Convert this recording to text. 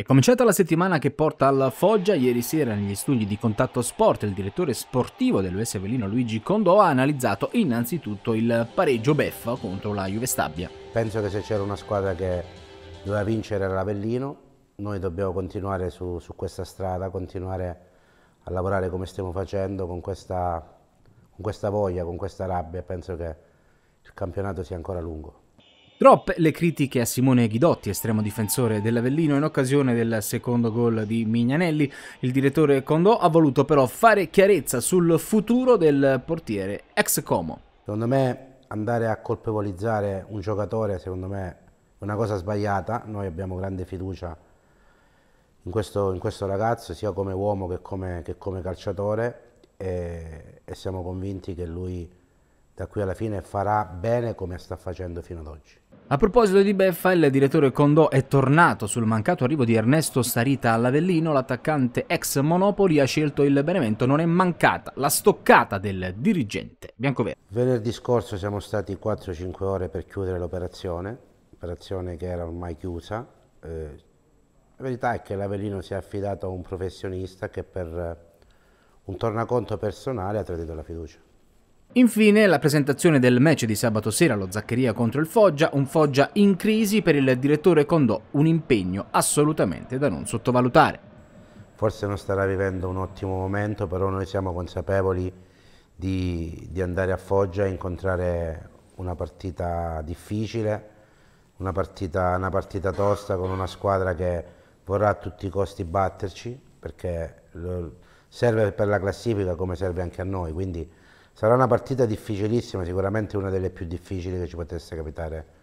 È cominciata la settimana che porta alla Foggia, ieri sera negli studi di Contatto Sport il direttore sportivo dell'US Avellino Luigi Condò ha analizzato innanzitutto il pareggio beffa contro la Juve Stabia. Penso che se c'era una squadra che doveva vincere era l'Avellino, noi dobbiamo continuare su, su, questa strada, continuare a lavorare come stiamo facendo con questa, con questa voglia, con questa rabbia, penso che il campionato sia ancora lungo. Troppe le critiche a Simone Ghidotti, estremo difensore dell'Avellino, in occasione del secondo gol di Mignanelli. Il direttore Condò ha voluto però fare chiarezza sul futuro del portiere ex Como. Secondo me andare a colpevolizzare un giocatore, secondo me, è una cosa sbagliata. Noi abbiamo grande fiducia in questo, in questo ragazzo, sia come uomo che come, che come calciatore, e, e siamo convinti che lui da qui alla fine farà bene come sta facendo fino ad oggi. A proposito di Beffa, il direttore Condò è tornato sul mancato arrivo di Ernesto Sarita all'Avellino, l'attaccante ex Monopoli ha scelto il Benevento, non è mancata la stoccata del dirigente biancovero. Venerdì scorso siamo stati 4-5 ore per chiudere l'operazione, operazione che era ormai chiusa. Eh, la verità è che l'Avellino si è affidato a un professionista che per eh, un tornaconto personale ha tradito la fiducia. Infine la presentazione del match di sabato sera allo Zaccheria contro il Foggia, un Foggia in crisi per il direttore Condò, un impegno assolutamente da non sottovalutare. Forse non starà vivendo un ottimo momento, però noi siamo consapevoli di, di andare a Foggia e incontrare una partita difficile, una partita, una partita tosta con una squadra che vorrà a tutti i costi batterci, perché serve per la classifica come serve anche a noi, quindi Sarà una partita difficilissima, sicuramente una delle più difficili che ci potesse capitare